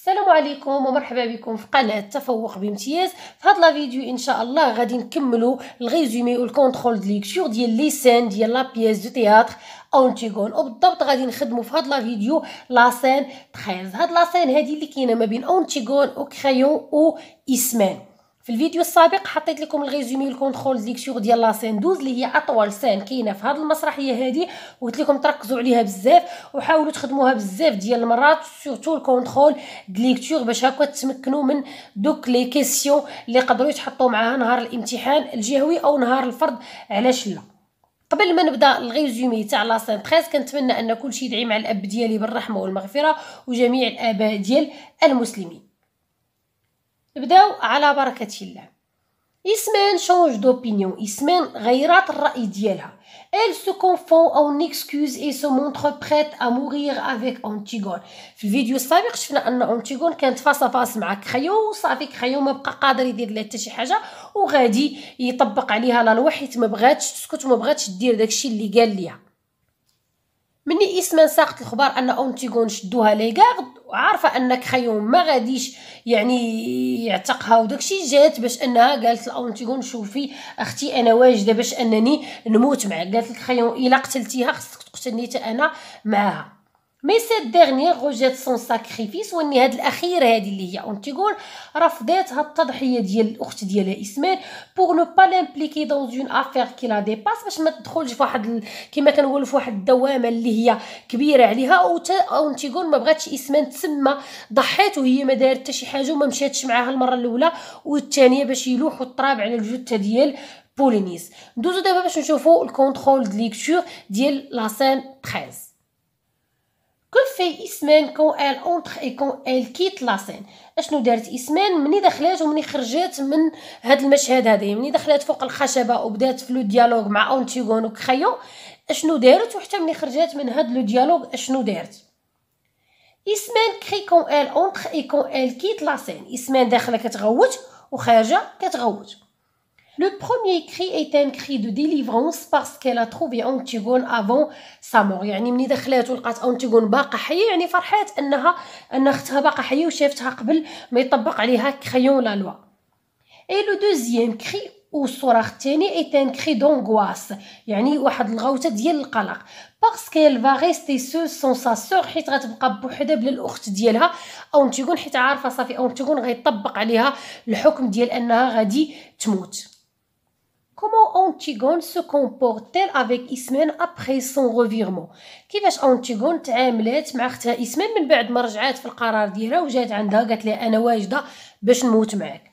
السلام عليكم ومرحبا بكم في قناه تفوق بامتياز في هاد الفيديو ان شاء الله غادي نكملوا الريزومي والكونترول دي ليكتور ديال لي سين ديال لا بيس دو تياتر اونتيغون وبالضبط غادي نخدموا في هاد الفيديو لا سين 13 هاد لا سين هادي اللي كاينه ما بين اونتيغون وكريون و اسمان في الفيديو السابق حطيت لكم الريزومي والكونترول ديكسيور ديال لاسين 12 اللي هي اطول سين كاينه في هذه المسرحيه هذه وقلت لكم تركزوا عليها بزاف وحاولوا تخدموها بزاف ديال المرات سورتو الكونترول ليكتور باش هكا تمكنوا من دوك لي كيسيون اللي قدروا يتحطوا معاها نهار الامتحان الجهوي او نهار الفرض علاش لا قبل ما نبدا الريزومي تاع لا سين 13 كنتمنى ان كل شيء يدعي مع الاب ديالي بالرحمه والمغفره وجميع الاباء ديال المسلمين بداو على بركه الله اسمان شونج دوبينيون اسمان غيرات الراي ديالها ال سو كونفون او نيكسكوز اي سو مونتر بريت ا mourir افيك انتيغون في الفيديو السابق شفنا ان أنتيغون كانت فاصا فاص مع كريو وصافي كريو ما بقى قادر يدير لها حتى شي حاجه وغادي يطبق عليها لا لوحيت ما بغاتش تسكت وما بغاتش دير داكشي اللي قال ليها مني اسما ساقت الخبار ان اونتيغون شدوها لي غارد عارفه انك خيوم ما غاديش يعني يعتقها وداكشي جات باش انها قالت لاونتيغون شوفي اختي انا واجده باش انني نموت معك قالت لك خيوم الا قتلتيها خصك تقتلني حتى انا معاها مي سيت ديغنيير روجيت سون ساكريفيس واني هاد الاخيره هادي اللي هي اون تيقول رفضات هاد التضحيه ديال الاخت ديالها اسمان بوغ نو با لامبليكي دون اون افير كي لا ديباس باش ما تدخلش فواحد ال... كيما كنقولوا فواحد الدوامه اللي هي كبيره عليها او ت... اون تيقول ما بغاتش اسمان تسمى ضحات وهي ما دارت حتى شي حاجه وما مشاتش معاها المره الاولى والثانيه باش يلوحوا التراب على الجثه ديال بولينيس ندوزو دابا باش نشوفوا الكونترول ديال ليكتور ديال لاسين 13 كو في اسمان كون ال اونتر اي كون ال كيت لا سين اشنو دارت اسمان مني دخلات ومني خرجات من هاد المشهد هذا مني دخلات فوق الخشبه وبدات في لو ديالوغ مع اونتيغون وكخيو اشنو دارت وحتى مني خرجات من هاد لو ديالوغ اشنو دارت اسمان كري كون ال اونتر اي كون ال كيت لا سين اسمان داخله كتغوت وخارجه كتغوت Le premier cri est un cri de délivrance parce qu'elle a trouvé أنتيغون avant sa mort يعني ملي دخلات ولقات أنتيغون باقا حية يعني فرحات أنها أن أختها باقا حية وشافتها قبل ما يطبق عليها كريون لا لوا إي لو دوزيام كري ou الصراخ التاني إيت أن كري دونغواس يعني واحد الغوتة ديال القلق باسكو elle va rester seule sans حيت غتبقى بوحدها بلا الاخت ديالها اونتيغون حيت عارفه صافي اونتيغون غيطبق عليها الحكم ديال انها غادي تموت أنتيغون سو كومبورتيل افيك اسمان ابخي سون ريفيرمون كيفاش أنتيغون تعاملات مع اختها اسمان من بعد ما رجعات في القرار ديالها وجات عندها قالت لها انا واجده باش نموت معاك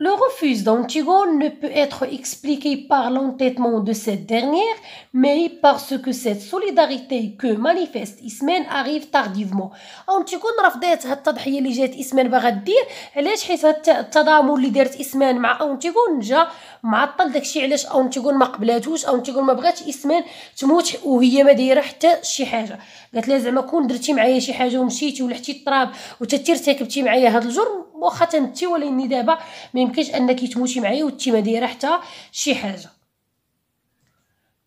Le refus d'Antigone ne peut être expliqué par l'entêtement de cette dernière, mais parce que cette solidarité que manifeste إسمان arrive tardivement. أنتيغون رفضات هاد التضحية اللي جات إسمان باغا دير علاش حيت التضامن اللي دارت إسمان مع أنتيغون جا معطل داكشي علاش أنتيغون ما قبلاتوش أنتيغون ما بغاتش إسمان تموت وهي ما دايره حتى شي حاجة قالت لها زعما كون درتي معايا شي حاجة ومشيتي ولحتي التراب وتترتكبتي معايا هاد الجرم واخا تنتي ولكن دابا ما يمكنش انك تموتي معايا ما دايره حتى شي حاجه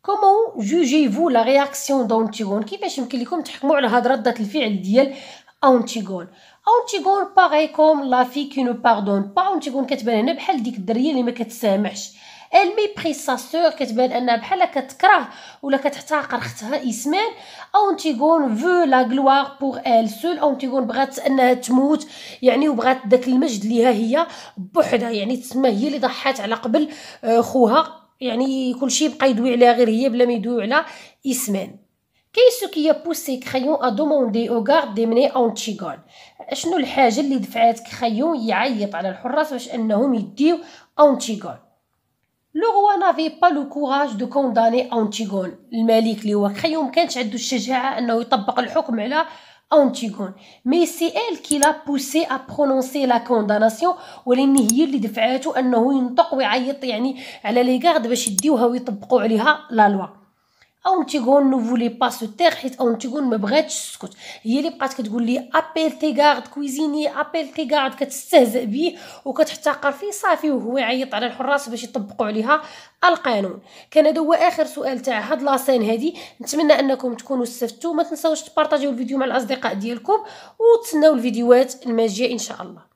كومون فو لا رياكسيون دونتيغون كيفاش يمكن لكم تحكموا على هاد رده الفعل ديال اونتيغون اونتيغون باغي كوم لا في كي نو باردون با اونتيغون كتبان هنا بحال ديك الدريه اللي ما كتسامحش الميبريز ساسور كتبان انها بحال كتكره ولا كتحتقر اختها اسمان او تيكون فو لا غلوار بور ال سول او تيكون بغات انها تموت يعني وبغات داك المجد ليها هي بوحدها يعني تسمى هي اللي ضحات على قبل آه، خوها يعني كلشي بقى يدوي عليها غير هي بلا ما يدوي على اسمان كاين سو كي بوسي كريون ا دوموندي او غارد ديمني اونتيغون شنو الحاجه اللي دفعات كريون يعيط على الحراس باش انهم يديو اونتيغون لو روا نافي با لو كوراج دو كونداني اونتيغون الملك اللي هو كريون مكانش عنده الشجاعه انه يطبق الحكم على اونتيغون مي سي ال كي لا بوسي ا برونونسي لا كونداناسيون ولان هي اللي دفعاتو انه ينطق ويعيط يعني على لي غارد باش يديوها ويطبقوا عليها لا لوا او تيقول نو فولي با سو تيغ حيت او تيقول ما بغاتش تسكت هي اللي بقات كتقول لي ابيل تي غارد كويزيني ابيل تي غارد كتستهزئ بيه وكتحتقر فيه صافي وهو يعيط على الحراس باش يطبقوا عليها القانون كان هذا هو اخر سؤال تاع هاد لاسين هادي نتمنى انكم تكونوا استفدتوا ما تنساوش تبارطاجيو الفيديو مع الاصدقاء ديالكم وتسناو الفيديوهات الماجيه ان شاء الله